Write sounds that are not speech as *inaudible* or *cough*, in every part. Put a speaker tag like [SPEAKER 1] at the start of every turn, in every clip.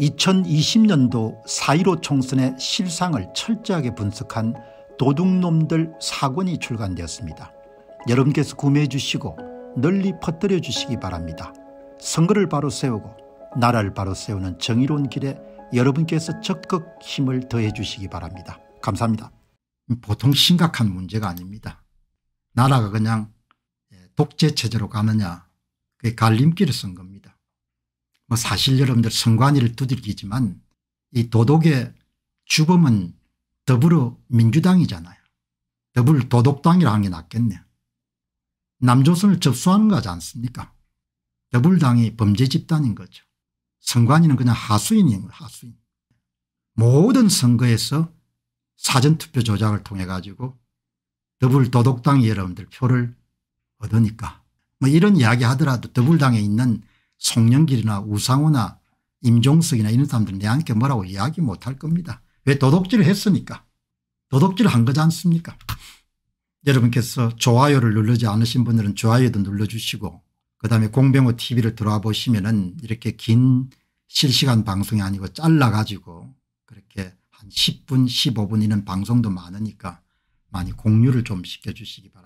[SPEAKER 1] 2020년도 4.15 총선의 실상을 철저하게 분석한 도둑놈들 사권이 출간되었습니다. 여러분께서 구매해 주시고 널리 퍼뜨려 주시기 바랍니다. 선거를 바로 세우고 나라를 바로 세우는 정의로운 길에 여러분께서 적극 힘을 더해 주시기 바랍니다. 감사합니다. 보통 심각한 문제가 아닙니다. 나라가 그냥 독재체제로 가느냐 그게 갈림길을 쓴 겁니다. 뭐 사실 여러분들 선관위를 두들기지만 이 도덕의 주범은 더불어민주당이잖아요. 더불 도덕당이라는 게 낫겠네. 요 남조선을 접수하는 거지 않습니까? 더불당이 범죄 집단인 거죠. 선관위는 그냥 하수인인 거예요. 하수인. 모든 선거에서 사전투표 조작을 통해 가지고 더불 도덕당이 여러분들 표를 얻으니까 뭐 이런 이야기 하더라도 더불당에 있는 송영길이나 우상호나 임종석이나 이런 사람들 내한테 뭐라고 이야기 못할 겁니다. 왜 도둑질을 했으니까. 도둑질을 한 거지 않습니까 *laughs* 여러분께서 좋아요를 누르지 않으신 분들은 좋아요도 눌러주시고 그다음에 공병호 tv를 들어와 보시면 은 이렇게 긴 실시간 방송이 아니고 잘라가지고 그렇게 한 10분 15분 이는 방송도 많으니까 많이 공유를 좀 시켜주시기 바랍니다.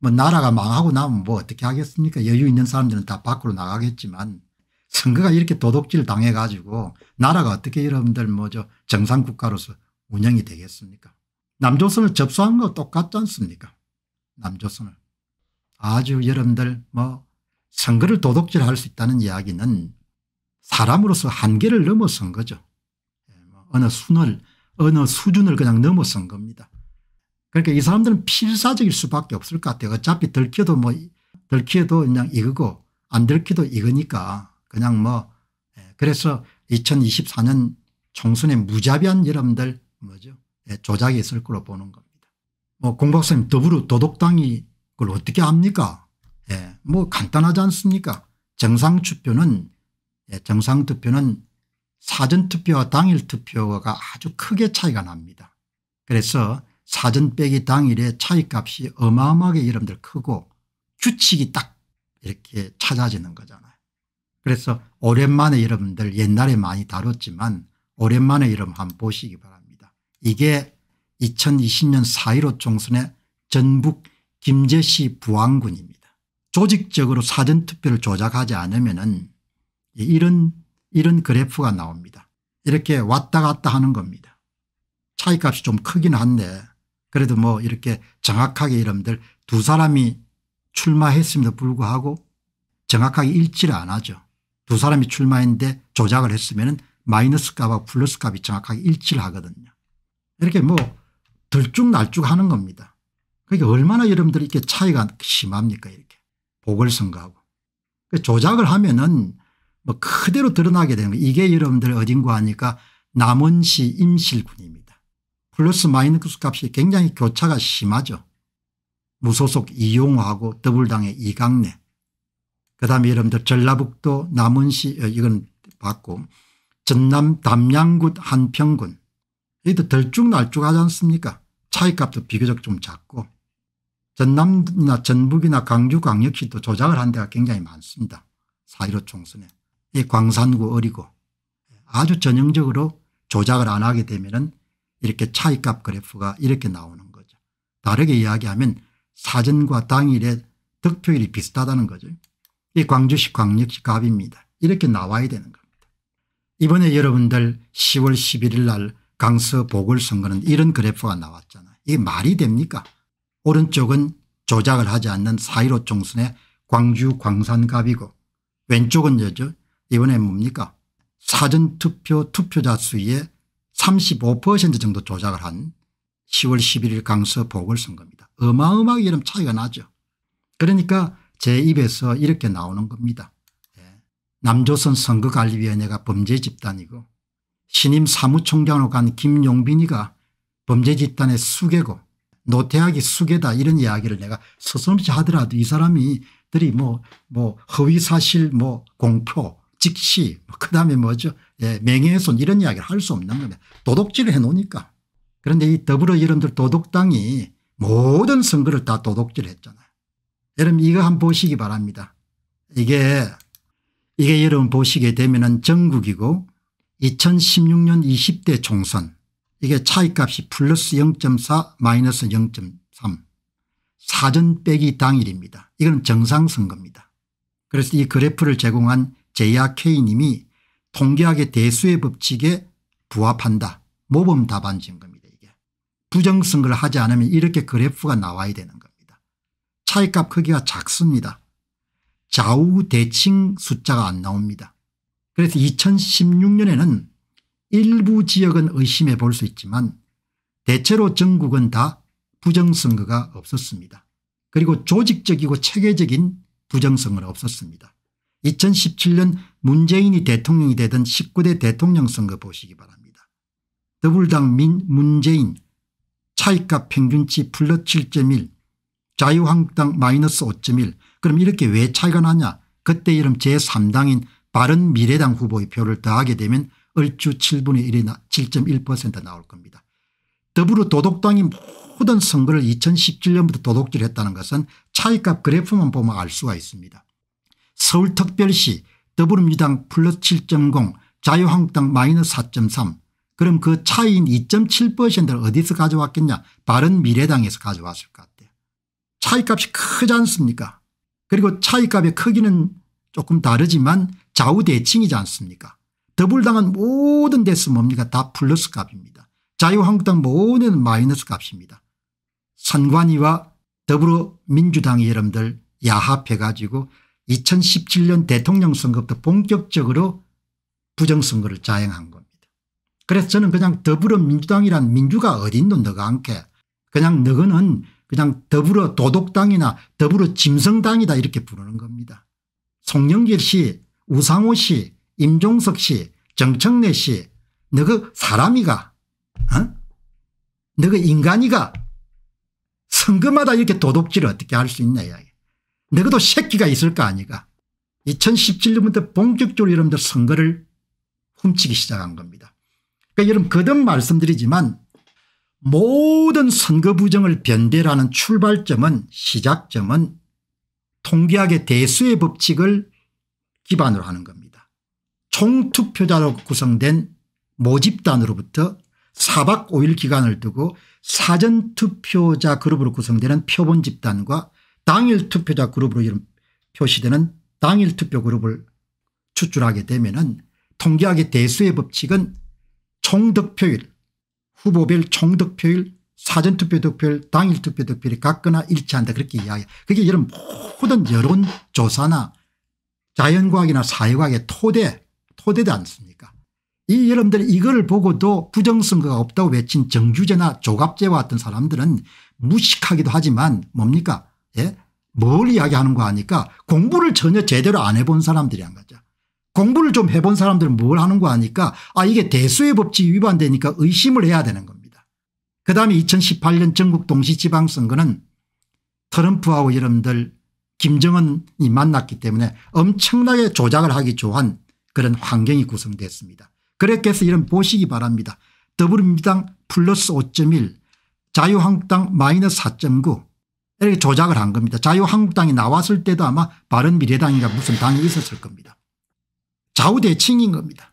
[SPEAKER 1] 뭐 나라가 망하고 나면 뭐 어떻게 하겠습니까 여유 있는 사람들은 다 밖으로 나가겠지만 선거가 이렇게 도둑질 당해 가지고 나라가 어떻게 여러분들 뭐저 정상 국가로서 운영이 되겠습니까 남조선을 접수한 거 똑같지 않습니까 남조선을 아주 여러분들 뭐 선거를 도둑질 할 수 있다는 이야기는 사람으로서 한계를 넘어선 거죠 예, 뭐 어느 순을 어느 수준을 그냥 넘어선 겁니다 그러니까 이 사람들은 필사적일 수밖에 없을 것 같아요. 어차피 들켜도 뭐 들켜도 그냥 이거고 안 들켜도 이거니까 그냥 뭐 예, 그래서 2024년 총선에 무자비한 여러분들 뭐죠 예, 조작이 있을 거로 보는 겁니다. 뭐공 박사님 더불어 도덕당이 그걸 어떻게 합니까 예, 뭐 간단하지 않습니까 정상투표는 예, 정상투표는 사전투표와 당일투표가 아주 크게 차이가 납니다. 그래서 사전 빼기 당일에 차이값이 어마어마하게 여러분들 크고 규칙이 딱 이렇게 찾아지는 거잖아요. 그래서 오랜만에 여러분들 옛날에 많이 다뤘지만 오랜만에 여러분 한번 보시기 바랍니다. 이게 2020년 4.15 총선의 전북 김제시 부안군입니다. 조직적으로 사전투표를 조작하지 않으면 이런 이런 그래프가 나옵니다. 이렇게 왔다 갔다 하는 겁니다. 차이값이 좀 크긴 한데 그래도 뭐 이렇게 정확하게 이름들두 사람이 출마했음에도 불구하고 정확하게 일치를 안 하죠. 두 사람이 출마했는데 조작을 했으면 마이너스 값하고 플러스 값이 정확하게 일치를 하거든요. 이렇게 뭐 들쭉날쭉 하는 겁니다. 그게 그러니까 얼마나 여러분들이 렇게 차이가 심합니까 이렇게 보궐선거하고. 그 조작을 하면은 뭐 그대로 드러나게 되는 거예요. 이게 여러분들 어딘가 하니까 남원시 임실군입니다. 플러스 마이너스 값이 굉장히 교차가 심하죠. 무소속 이용호하고 더블당의 이강래 그다음에 여러분들 전라북도 남원시 어, 이건 봤고 전남 담양군 한평군 이것도 들쭉날쭉하지 않습니까 차이값도 비교적 좀 작고 전남이나 전북이나 광주광역시도 조작을 한 데가 굉장히 많습니다. 4.15 총선에. 이 광산구 어리고 아주 전형적으로 조작을 안 하게 되면 은 이렇게 차이값 그래프가 이렇게 나오는 거죠. 다르게 이야기하면 사전과 당일의 득표율이 비슷하다는 거죠. 이 광주시 광역시 갑입니다 이렇게 나와야 되는 겁니다. 이번에 여러분들 10월 11일 날 강서 보궐선거는 이런 그래프가 나왔잖아요. 이게 말이 됩니까? 오른쪽은 조작을 하지 않는 4.15 총선의 광주 광산갑이고 왼쪽은 여죠 이번에 뭡니까? 사전투표 투표자 수의 35% 정도 조작을 한 10월 11일 강서 보궐선거입니다. 어마어마하게 이런 차이가 나죠. 그러니까 제 입에서 이렇게 나오는 겁니다. 예. 남조선 선거관리위원회가 범죄 집단이고 신임 사무총장으로 간 김용빈이가 범죄 집단의 수괴고 노태학이 수괴다 이런 이야기를 내가 서슴없이 하더라도 이 사람이 들이 뭐, 뭐 허위사실 뭐 공표 직시 그다음에 뭐죠 예, 맹해훼손 이런 이야기를 할 수 없는 겁니다. 도둑질을 해놓으니까. 그런데 이 더불어 이름들 도둑당이 모든 선거를 다 도둑질했잖아요. 여러분 이거 한번 보시기 바랍니다. 이게 이게 여러분 보시게 되면은 전국이고 2016년 20대 총선 이게 차이값이 플러스 0.4 마이너스 0.3 사전 빼기 당일입니다. 이건 정상선거입니다. 그래서 이 그래프를 제공한 제이아 K님이 통계학의 대수의 법칙에 부합한다. 모범 답안증거입니다 이게 부정선거를 하지 않으면 이렇게 그래프가 나와야 되는 겁니다. 차이값 크기가 작습니다. 좌우 대칭 숫자가 안 나옵니다. 그래서 2016년에는 일부 지역은 의심해 볼 수 있지만 대체로 전국은 다 부정선거가 없었습니다. 그리고 조직적이고 체계적인 부정선거는 없었습니다. 2017년 문재인이 대통령이 되던 19대 대통령 선거 보시기 바랍니다. 더불당 민 문재인 차익값 평균치 플러7.1 자유한국당 마이너스 5.1 그럼 이렇게 왜 차이가 나냐 그때 이름 제3당인 바른미래당 후보의 표를 더하게 되면 얼추 7분의 1이 7.1% 나올 겁니다. 더불어 도덕당이 모든 선거를 2017년부터 도둑질했다는 것은 차익값 그래프만 보면 알 수가 있습니다. 서울특별시 더불어민주당 플러스 7.0 자유한국당 마이너스 4.3 그럼 그 차이인 2.7%를 어디서 가져왔겠냐 바른미래당에서 가져왔을 것 같아요. 차이값이 크지 않습니까 그리고 차이값의 크기는 조금 다르지만 좌우대칭이지 않습니까 더불당은 모든 데서 뭡니까 다 플러스 값입니다. 자유한국당 모든 마이너스 값입니다. 선관위와 더불어민주당이 여러분들 야합해가지고 2017년 대통령 선거부터 본격적으로 부정선거를 자행한 겁니다. 그래서 저는 그냥 더불어민주당이란 민주가 어딨노 너가 안게 그냥 너는 그냥 더불어 도덕당이나 더불어 짐승당이다 이렇게 부르는 겁니다. 송영길 씨 우상호 씨 임종석 씨 정청래 씨 너그 사람이가 어? 너그 인간이가 선거마다 이렇게 도둑질을 어떻게 할 수 있냐 이야기. 내가도 새끼가 있을 거 아니가. 2017년부터 본격적으로 여러분들 선거를 훔치기 시작한 겁니다. 그러니까 여러분 거듭 말씀드리지만 모든 선거 부정을 변대라는 출발점은 시작점은 통계학의 대수의 법칙을 기반으로 하는 겁니다. 총투표자로 구성된 모집단으로부터 4박 5일 기간을 두고 사전투표자 그룹으로 구성되는 표본 집단과 당일 투표자 그룹으로 이름 표시되는 당일 투표 그룹을 추출하게 되면은 통계학의 대수의 법칙은 총득표율 후보별 총득표율 사전투표 득표율 당일 투표 득표율이 같거나 일치한다 그렇게 이야기해 그게 이런 모든 여론조사나 자연과학이나 사회과학의 토대 토대지 않습니까 이 여러분들 이걸 이 보고도 부정선거가 없다고 외친 정규제나 조갑제 와 같은 사람들은 무식하기도 하지만 뭡니까 예? 뭘 이야기하는 거 아니까 공부를 전혀 제대로 안 해본 사람들이 한 거죠. 공부를 좀 해본 사람들은 뭘 하는 거 아니까 아 이게 대수의 법칙 위반되니까 의심을 해야 되는 겁니다. 그다음에 2018년 전국 동시지방선거는 트럼프하고 여러분들 김정은이 만났기 때문에 엄청나게 조작을 하기 좋아한 그런 환경이 구성됐습니다. 그렇게 해서 이런 보시기 바랍니다. 더불어민주당 플러스 5.1 자유한국당 마이너스 4.9 이렇게 조작을 한 겁니다. 자유한국당이 나왔을 때도 아마 바른미래당이가 무슨 당이 있었을 겁니다. 좌우대칭인 겁니다.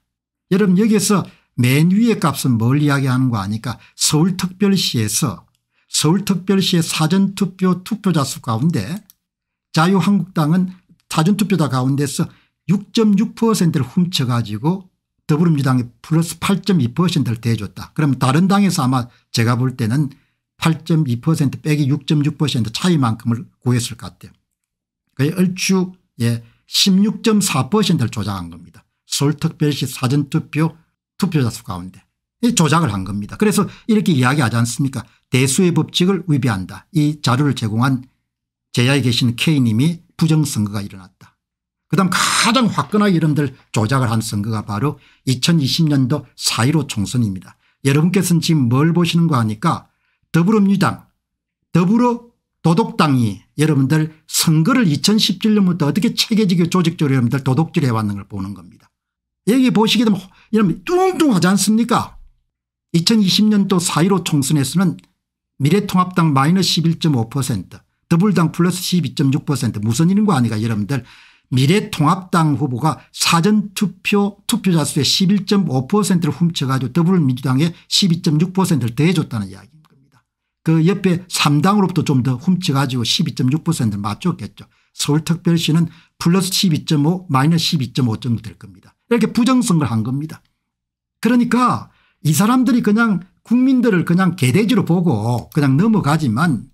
[SPEAKER 1] 여러분 여기에서 맨 위의 값은 뭘 이야기하는 거 아니까 서울특별시에서 서울특별시의 사전투표 투표자 수 가운데 자유한국당은 사전투표자 가운데서 6.6%를 훔쳐가지고 더불어민주당이 플러스 8.2%를 대줬다. 그럼 다른 당에서 아마 제가 볼 때는 8.2% 빼기 6.6% 차이만큼을 구했을 것 같아요. 그의 얼추 예, 16.4%를 조작한 겁니다. 서울특별시 사전투표 투표자 수 가운데 조작을 한 겁니다. 그래서 이렇게 이야기하지 않습니까 대수의 법칙을 위배한다. 이 자료를 제공한 제야에 계신 K님이 부정선거가 일어났다. 그 다음 가장 화끈하게 이름들 조작을 한 선거가 바로 2020년도 4.15 총선입니다. 여러분께서는 지금 뭘보시는거 하니까 더불어민주당 더불어 도덕당이 여러분들 선거를 2017년부터 어떻게 체계적이고 조직적으로 여러분들 도덕질해 왔는 걸 보는 겁니다. 여기 보시게 되면 여러분 뚱뚱하지 않습니까 2020년도 4.15 총선에서는 미래통합당 마이너스 11.5% 더불당 플러스 12.6% 무슨 일인 거 아니가 여러분들 미래통합당 후보가 사전투표 투표자 수의 11.5%를 훔쳐가지고 더불어민주당의 12.6%를 더해줬다는 이야기. 그 옆에 3당으로부터좀 더 훔쳐가지고 12.6%를 맞췄겠죠. 서울특별시는 플러스 12.5 마이너스 12.5 정도 될 겁니다. 이렇게 부정선거를 한 겁니다. 그러니까 이 사람들이 그냥 국민들을 그냥 개돼지로 보고 그냥 넘어가지만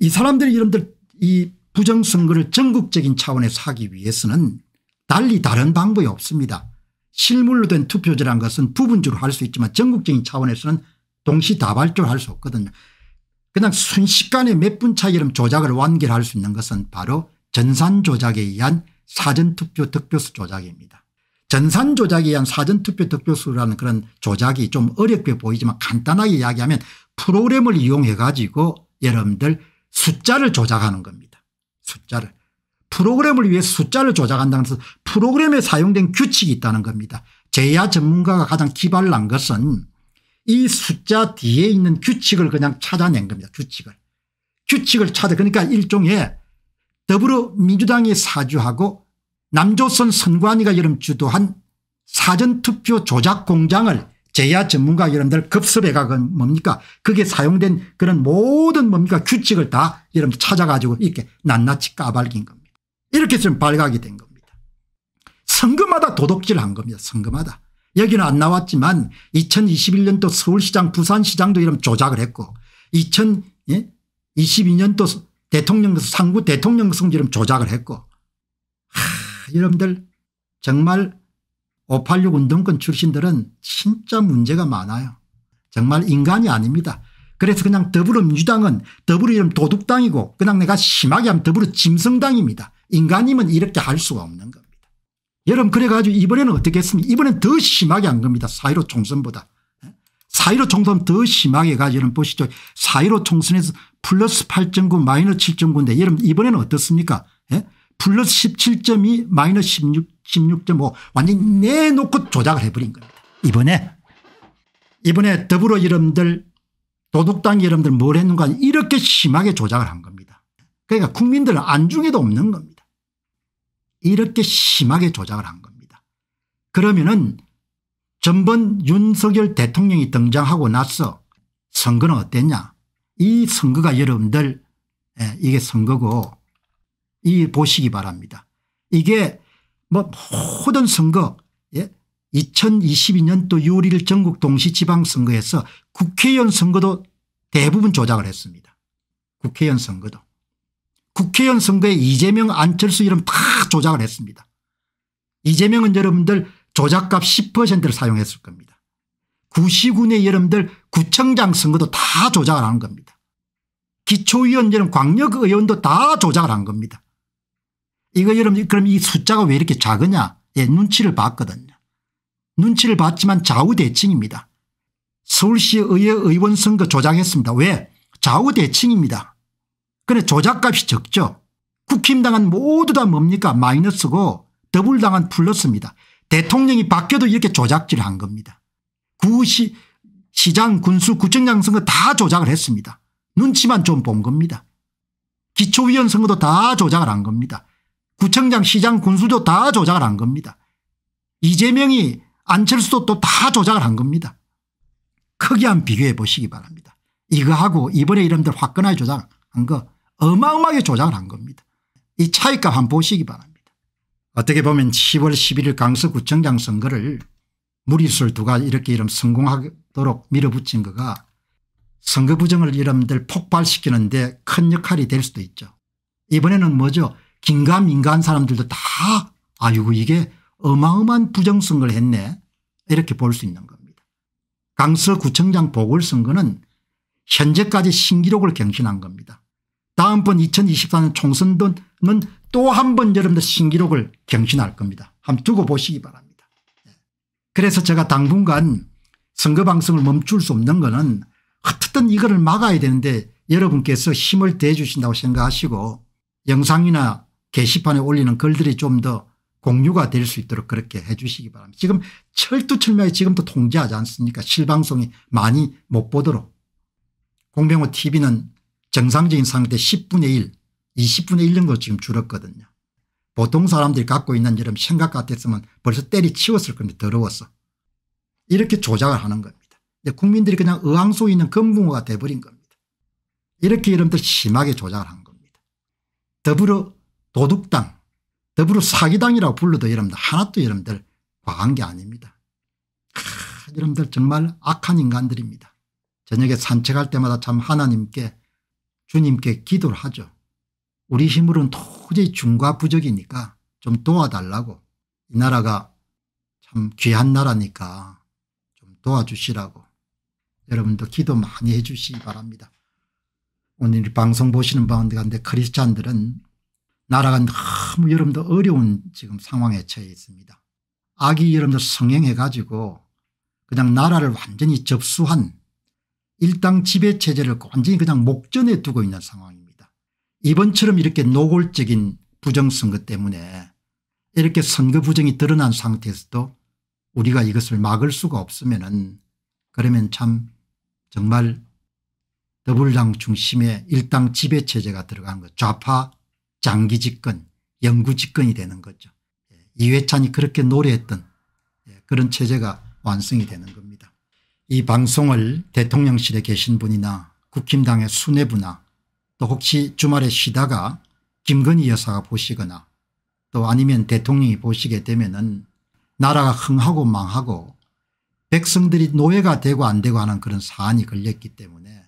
[SPEAKER 1] 이 사람들이 여러분들 이 부정선거를 전국적인 차원에서 하기 위해서는 달리 다른 방법이 없습니다. 실물로 된 투표제란 것은 부분적으로 할 수 있지만 전국적인 차원에서는 동시다발적으로 할 수 없거든요. 그냥 순식간에 몇 분 차이로 조작을 완결할 수 있는 것은 바로 전산 조작에 의한 사전투표 득표수 조작입니다. 전산 조작에 의한 사전투표 득표수라는 그런 조작이 좀 어렵게 보이지만 간단하게 이야기하면 프로그램을 이용해 가지고 여러분들 숫자를 조작하는 겁니다. 숫자를. 프로그램을 위해 숫자를 조작한다는 것은 프로그램에 사용된 규칙이 있다는 겁니다. 제야 전문가가 가장 기발난 것은 이 숫자 뒤에 있는 규칙을 그냥 찾아낸 겁니다. 규칙을. 규칙을 찾아 그러니까 일종의 더불어민주당이 사주하고 남조선 선관위가 여름 주도한 사전투표 조작 공장을 제야 전문가 여러분들 급습해가 그 뭡니까 그게 사용된 그런 모든 뭡니까 규칙을 다 여러분 찾아가지고 이렇게 낱낱이 까발긴 겁니다. 이렇게 좀금 발각이 된 겁니다. 선거마다 도둑질한 겁니다. 선거마다. 여기는 안 나왔지만 2021년도 서울시장 부산시장도 이런 조작을 했고 2022년도 예? 대통령 상부 대통령 선지 이름 조작을 했고 하, 여러분들 정말 586 운동권 출신들은 진짜 문제가 많아요. 정말 인간이 아닙니다. 그래서 그냥 더불어민주당은 더불어 이름 도둑당이고 그냥 내가 심하게 하면 더불어 짐승당입니다. 인간이면 이렇게 할 수가 없는 겁니다. 여러분 그래가지고 이번에는 어떻게 했습니까 이번엔 더 심하게 한 겁니다. 사이로 총선보다. 사이로 총선 더 심하게 가 여러분 보시죠. 사이로 총선에서 플러스 8.9 마이너스 7.9인데 여러분 이번에는 어떻습니까 예? 플러스 17.2 마이너스 16, 16.5 완전히 내놓고 조작을 해버린 겁니다. 이번에 이번에 더불어 여러분들 도둑당 여러분들 뭘 했는가 이렇게 심하게 조작을 한 겁니다. 그러니까 국민들은 안중에도 없는 겁니다. 이렇게 심하게 조작을 한 겁니다. 그러면은 전번 윤석열 대통령이 등장하고 나서 선거는 어땠냐 이 선거가 여러분들 예, 이게 선거고 이 보시기 바랍니다. 이게 뭐 모든 선거 2022년도 6월 1일 전국 동시지방선거에서 국회의원 선거도 대부분 조작을 했습니다. 국회의원 선거도. 국회의원 선거에 이재명 안철수 이름 다 조작을 했습니다. 이재명은 여러분들 조작값 10%를 사용했을 겁니다. 구시군의 여러분들 구청장 선거도 다 조작을 한 겁니다. 기초의원 여러분 광역의원도 다 조작을 한 겁니다. 이거 여러분 그럼 이 숫자가 왜 이렇게 작으냐 예, 눈치를 봤거든요. 눈치를 봤지만 좌우대칭입니다. 서울시 의회 의원 선거 조작했습니다. 왜? 좌우대칭입니다. 그래 조작값이 적죠. 국힘당은 모두 다 뭡니까 마이너스고 더블당은 플러스입니다. 대통령이 바뀌어도 이렇게 조작질을 한 겁니다. 구시 시장 군수 구청장 선거 다 조작을 했습니다. 눈치만 좀 본 겁니다. 기초위원 선거도 다 조작을 한 겁니다. 구청장 시장 군수도 다 조작을 한 겁니다. 이재명이 안철수도 또 다 조작을 한 겁니다. 크게 한 비교해 보시기 바랍니다. 이거하고 이번에 이름들 화끈하게 조작한 거 어마어마하게 조장을 한 겁니다. 이 차이값 한번 보시기 바랍니다. 어떻게 보면 10월 11일 강서구청장 선거를 무리술 두가 이렇게 이름 성공하도록 밀어붙인 거가 선거 부정을 이름들 폭발시키는데 큰 역할이 될 수도 있죠. 이번에는 뭐죠 긴가민가한 사람들도 다 아이고 이게 어마어마한 부정선거를 했네 이렇게 볼 수 있는 겁니다. 강서구청장 보궐선거는 현재까지 신기록을 경신한 겁니다. 다음번 2024년 총선도는또 한 번 여러분들 신기록을 경신할 겁니다. 한번 두고 보시기 바랍니다. 예. 그래서 제가 당분간 선거 방송을 멈출 수 없는 것은 어쨌든 이거를 막아야 되는데 여러분께서 힘을 대주신다고 생각하시고 영상이나 게시판에 올리는 글들이 좀 더 공유가 될 수 있도록 그렇게 해 주시기 바랍니다. 지금 철두철미하게 지금도 통제하지 않습니까 실방송이 많이 못 보도록 공병호 tv는 정상적인 상태 10분의 1 20분의 1 정도 지금 줄었거든요. 보통 사람들이 갖고 있는 이런 생각 같았으면 벌써 때리치웠을 겁니다. 더러웠어 이렇게 조작을 하는 겁니다. 국민들이 그냥 의왕소 있는 금붕어가 돼버린 겁니다. 이렇게 여러분들 심하게 조작을 한 겁니다. 더불어 도둑당 더불어 사기당이라고 불러도 여러분들 하나도 여러분들 과한 게 아닙니다. 크, 여러분들 정말 악한 인간들입니다. 저녁에 산책할 때마다 참 하나님께 주님께 기도를 하죠. 우리 힘으로는 도저히 중과부적이니까 좀 도와달라고 이 나라가 참 귀한 나라니까 좀 도와주시라고 여러분도 기도 많이 해 주시기 바랍니다. 오늘 방송 보시는 분들한테 크리스찬들은 나라가 너무 여러분도 어려운 지금 상황에 처해 있습니다. 악이 여러분들 성행해 가지고 그냥 나라를 완전히 접수한 일당 지배 체제를 완전히 그냥 목전에 두고 있는 상황입니다. 이번처럼 이렇게 노골적인 부정선거 때문에 이렇게 선거 부정이 드러난 상태에서도 우리가 이것을 막을 수가 없으면 은 그러면 참 정말 더불당 중심의 일당 지배체제가 들어간 것 좌파 장기 집권 영구 집권이 되는 거죠. 예, 이회찬이 그렇게 노래했던 예, 그런 체제가 완성이 되는 겁니다. 이 방송을 대통령실에 계신 분이나 국힘당의 수뇌부나 또 혹시 주말에 쉬다가 김건희 여사가 보시거나 또 아니면 대통령이 보시게 되면 은 나라가 흥하고 망하고 백성들이 노예가 되고 안 되고 하는 그런 사안이 걸렸기 때문에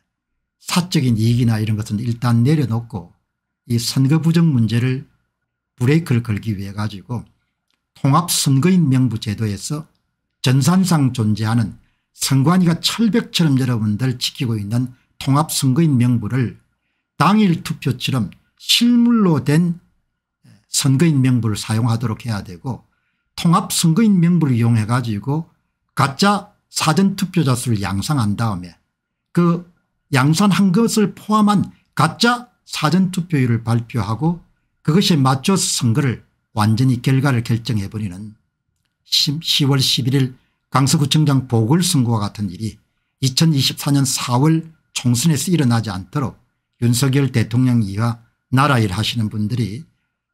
[SPEAKER 1] 사적인 이익이나 이런 것은 일단 내려놓고 이 선거 부정 문제를 브레이크를 걸기 위해 가지고 통합선거인 명부제도에서 전산상 존재하는 선관위가 철벽처럼 여러분들 지키고 있는 통합선거인 명부를 당일 투표처럼 실물로 된 선거인 명부를 사용하도록 해야 되고 통합선거인 명부를 이용해 가지고 가짜 사전투표자 수를 양산한 다음에 그 양산한 것을 포함한 가짜 사전투표율을 발표하고 그것에 맞춰 서 선거를 완전히 결과를 결정해버리는 10, 월 11일 강서구청장 보궐선거와 같은 일이 2024년 4월 총선에서 일어나지 않도록 윤석열 대통령 이하 나라일 하시는 분들이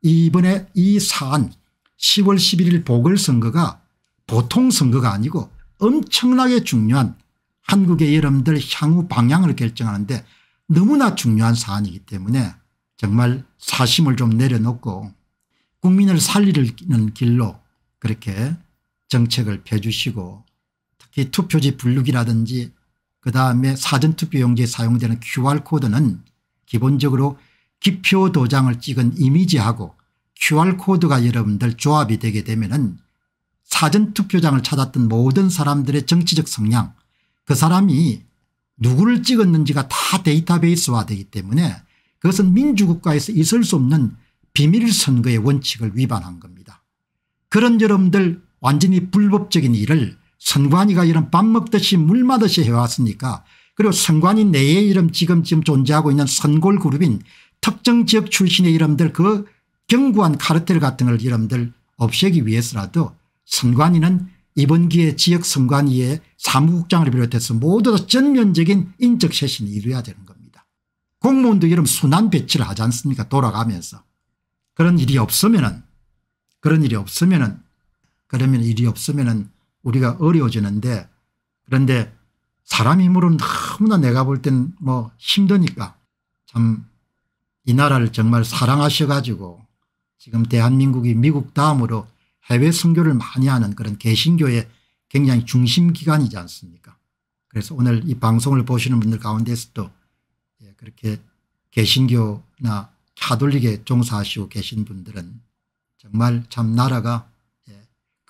[SPEAKER 1] 이번에 이 사안 10월 11일 보궐선거가 보통 선거가 아니고 엄청나게 중요한 한국의 여러분들 향후 방향을 결정하는데 너무나 중요한 사안이기 때문에 정말 사심을 좀 내려놓고 국민을 살리는 길로 그렇게 정책을 펴주시고 특히 투표지 분류기라든지 그 다음에 사전투표용지에 사용되는 QR코드는 기본적으로 기표 도장을 찍은 이미지하고 QR코드가 여러분들 조합이 되게 되면 은 사전투표장을 찾았던 모든 사람들의 정치적 성향 그 사람이 누구를 찍었는지가 다 데이터베이스화되기 때문에 그것은 민주국가에서 있을 수 없는 비밀선거의 원칙을 위반한 겁니다. 그런 여러분들 완전히 불법적인 일을 선관위가 이런 밥 먹듯이 물 마듯이 해왔으니까 그리고 선관위 내에 이름 지금 지금 존재하고 있는 선골 그룹인 특정 지역 출신의 이름들 그 견고한 카르텔 같은 걸 이름들 없애기 위해서라도 선관위는 이번 기회에 지역 선관위의 사무국장을 비롯해서 모두 다 전면적인 인적 쇄신이 이루어야 되는 겁니다. 공무원도 이런 순환 배치를 하지 않습니까 돌아가면서. 그런 일이 없으면 은 그런 일이 없으면 은 그러면 일이 없으면 우리가 어려워지는데 그런데 사람이므로 는 너무나 내가 볼 땐 뭐 힘드니까 참 이 나라를 정말 사랑하셔가지고 지금 대한민국이 미국 다음으로 해외 선교를 많이 하는 그런 개신교의 굉장히 중심 기관이지 않습니까 그래서 오늘 이 방송을 보시는 분들 가운데서도 예, 그렇게 개신교나 카돌릭에 종사하시고 계신 분들은 정말 참 나라가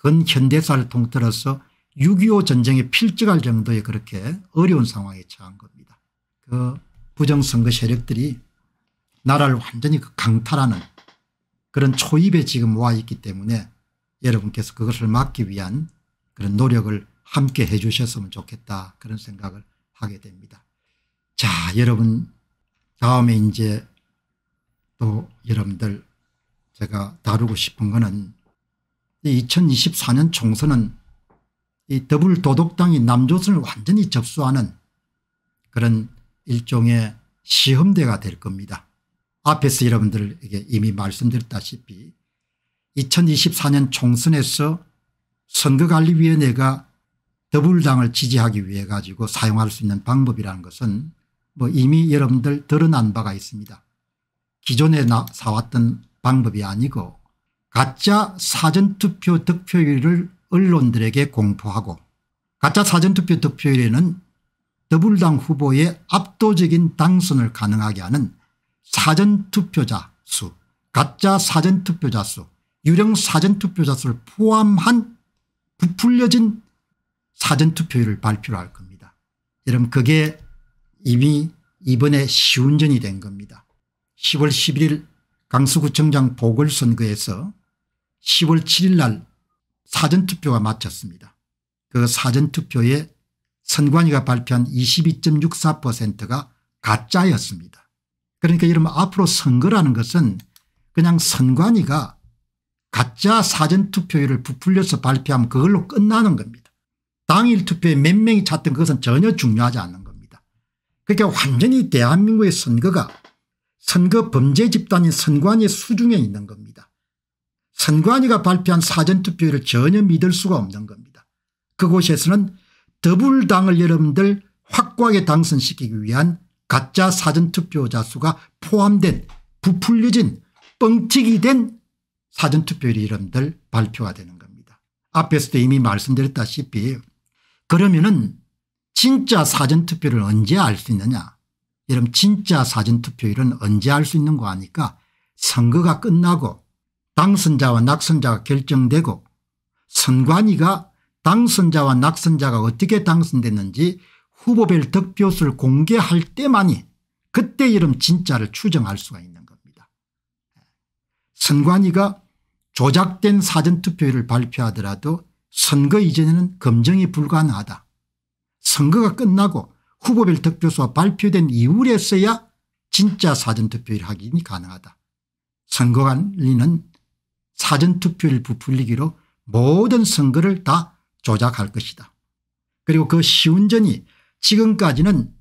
[SPEAKER 1] 근현대사를 통틀어서 6.25 전쟁에 필적할 정도의 그렇게 어려운 상황에 처한 겁니다. 그 부정선거 세력들이 나라를 완전히 그 강탈하는 그런 초입에 지금 와 있기 때문에 여러분께서 그것을 막기 위한 그런 노력을 함께 해 주셨으면 좋겠다 그런 생각을 하게 됩니다. 자 여러분 다음에 이제 또 여러분들 제가 다루고 싶은 거는 2024년 총선은 이 더불 도덕당이 남조선을 완전히 접수하는 그런 일종의 시험대가 될 겁니다. 앞에서 여러분들에게 이미 말씀드렸다시피 2024년 총선에서 선거관리위원회가 더불당을 지지하기 위해 가지고 사용할 수 있는 방법이라는 것은 뭐 이미 여러분들 드러난 바가 있습니다. 기존에 나왔던 사 방법이 아니고 가짜 사전투표 득표율을 언론들에게 공포하고 가짜 사전투표 득표율에는 더불당 후보의 압도적인 당선을 가능하게 하는 사전투표자 수 가짜 사전투표자 수 유령 사전투표자 수를 포함한 부풀려진 사전투표율을 발표를 할 겁니다. 여러분 그게 이미 이번에 시운전이 된 겁니다. 10월 11일 강서구청장 보궐선거에서 10월 7일 날 사전투표가 마쳤습니다. 그 사전투표에 선관위가 발표한 22.64%가 가짜였습니다. 그러니까 여러분 앞으로 선거라는 것은 그냥 선관위가 가짜 사전투표율을 부풀려서 발표하면 그걸로 끝나는 겁니다. 당일 투표에 몇 명이 찼던 그것은 전혀 중요하지 않는 겁니다. 그러니까 완전히 대한민국의 선거가 선거 범죄 집단인 선관위의 수중에 있는 겁니다. 선관위가 발표한 사전투표를 전혀 믿을 수가 없는 겁니다. 그곳에서는 더불당을 여러분들 확고하게 당선시키기 위한 가짜 사전투표자 수가 포함된 부풀려진 뻥튀기 된 사전투표율이 여러분들 발표가 되는 겁니다. 앞에서도 이미 말씀드렸다시피 그러면은 진짜 사전투표를 언제 알 수 있느냐 여러분 진짜 사전투표율은 언제 알 수 있는 거 아니까 선거가 끝나고 당선자와 낙선자가 결정되고 선관위가 당선자와 낙선자가 어떻게 당선됐는지 후보별 득표수를 공개할 때만이 그때 이름 진짜를 추정할 수가 있는 겁니다. 선관위가 조작된 사전투표율을 발표하더라도 선거 이전에는 검증이 불가능하다. 선거가 끝나고 후보별 득표수가 발표된 이후에서야 진짜 사전투표율 확인이 가능하다. 선거관리는 사전투표를 부풀리기로 모든 선거를 다 조작할 것이다. 그리고 그 시운전이 지금까지는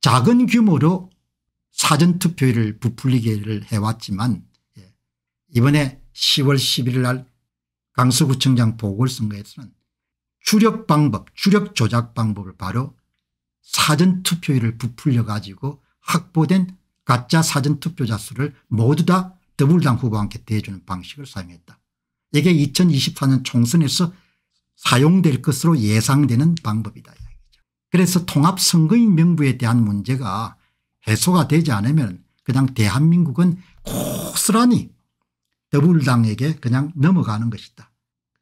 [SPEAKER 1] 작은 규모로 사전투표를 부풀리기를 해왔지만 예, 이번에 10월 11일 날 강서구청장 보궐선거에서는 주력 방법 주력 조작 방법을 바로 사전투표율을 부풀려 가지고 확보된 가짜 사전투표자 수를 모두 다 더불당 후보와 함께 대해주는 방식을 사용했다. 이게 2024년 총선에서 사용될 것으로 예상되는 방법이다. 그래서 통합선거인 명부에 대한 문제가 해소가 되지 않으면 그냥 대한민국은 고스란히 더불당에게 그냥 넘어가는 것이다.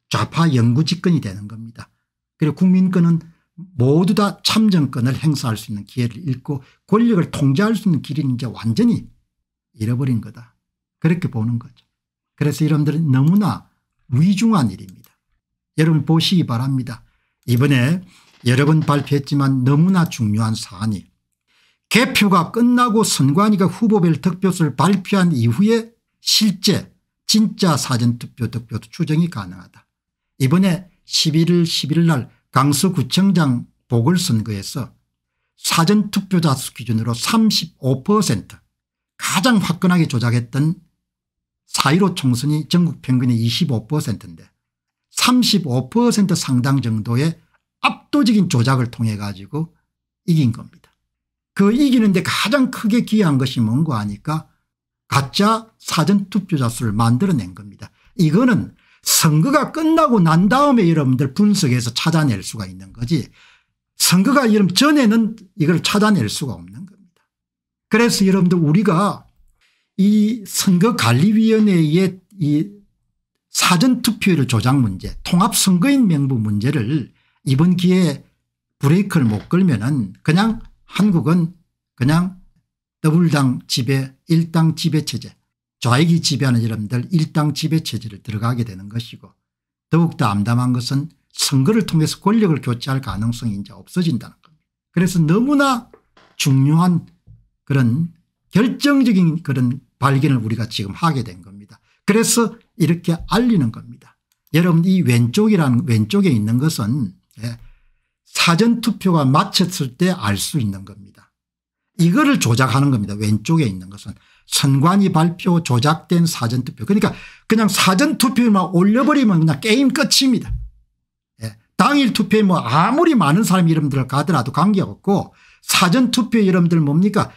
[SPEAKER 1] 좌파 연구집권이 되는 겁니다. 그리고 국민권은 모두 다 참정권을 행사할 수 있는 기회를 잃고 권력을 통제할 수 있는 길이 이제 완전히 잃어버린 거다. 그렇게 보는 거죠. 그래서 여러분들은 너무나 위중한 일입니다. 여러분 보시기 바랍니다. 이번에 여러 번 발표했지만 너무나 중요한 사안이 개표가 끝나고 선관위가 후보별 득표수를 발표한 이후에 실제 진짜 사전투표 득표도 추정이 가능하다. 이번에 11일 11일 날 강서구청장 보궐선거에서 사전투표자 수 기준으로 35% 가장 화끈하게 조작했던 4.15 총선이 전국 평균의 25%인데 35% 상당 정도의 압도적인 조작을 통해 가지고 이긴 겁니다. 그 이기는데 가장 크게 기여한 것이 뭔가 하니까 가짜 사전투표자 수를 만들어낸 겁니다. 이거는 선거가 끝나고 난 다음에 여러분들 분석해서 찾아낼 수가 있는 거지 선거가 이름 전에는 이걸 찾아낼 수가 없는 겁니다. 그래서 여러분들 우리가 이 선거관리위원회의 이 사전투표율 조작 문제 통합선거인 명부 문제를 이번 기회에 브레이크를 못 걸면 은 그냥 한국은 그냥 더블당 지배 일당 지배체제 좌익이 지배하는 여러분들 일당 지배체제를 들어가게 되는 것이고 더욱더 암담한 것은 선거를 통해서 권력을 교체할 가능성이 이제 없어진다는 겁니다. 그래서 너무나 중요한 그런 결정적인 그런 발견을 우리가 지금 하게 된 겁니다. 그래서 이렇게 알리는 겁니다. 여러분 이 왼쪽이라는 왼쪽에 있는 것은 예, 사전투표가 마쳤을 때 알 수 있는 겁니다. 이거를 조작하는 겁니다. 왼쪽에 있는 것은 선관위 발표 조작된 사전투표 그러니까 그냥 사전투표만 올려버리면 그냥 게임 끝입니다. 예, 당일 투표에 뭐 아무리 많은 사람 이름들을 가더라도 관계없고 사전투표에 여러분들 뭡니까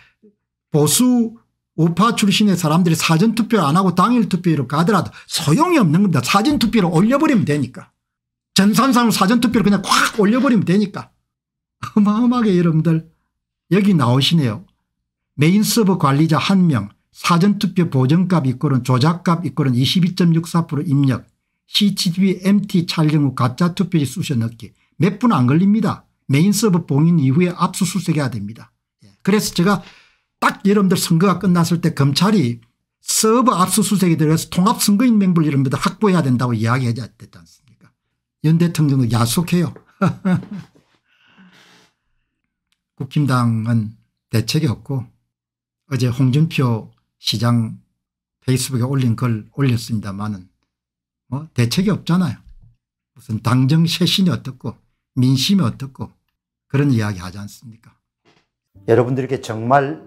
[SPEAKER 1] 보수 우파 출신의 사람들이 사전투표 안 하고 당일투표로 가더라도 소용이 없는 겁니다. 사전투표를 올려버리면 되니까. 전산상 사전투표를 그냥 콱 올려버리면 되니까. 어마어마하게 여러분들 여기 나오시네요. 메인 서버 관리자 1명 사전투표 보정값 이꼴은 조작값 이꼴은 22.64% 입력 c t v MT 촬영 후 가짜 투표지 쑤셔 넣기 몇 분 안 걸립니다. 메인 서버 봉인 이후에 압수수색해야 됩니다. 예, 그래서 제가 딱 여러분들 선거가 끝났을 때 검찰이 서브 압수수색이 들어가서 통합선거인 명부를 여러분들 확보해야 된다고 이야기하지 않지 않습니까 연 대통령도 야속해요. *laughs* 국힘당은 대책이 없고 어제 홍준표 시장 페이스북에 올린 글 올렸습니다만은 뭐 대책이 없잖아요. 무슨 당정 쇄신이 어떻고 민심이 어떻고 그런 이야기 하지 않습니까 여러분들께 정말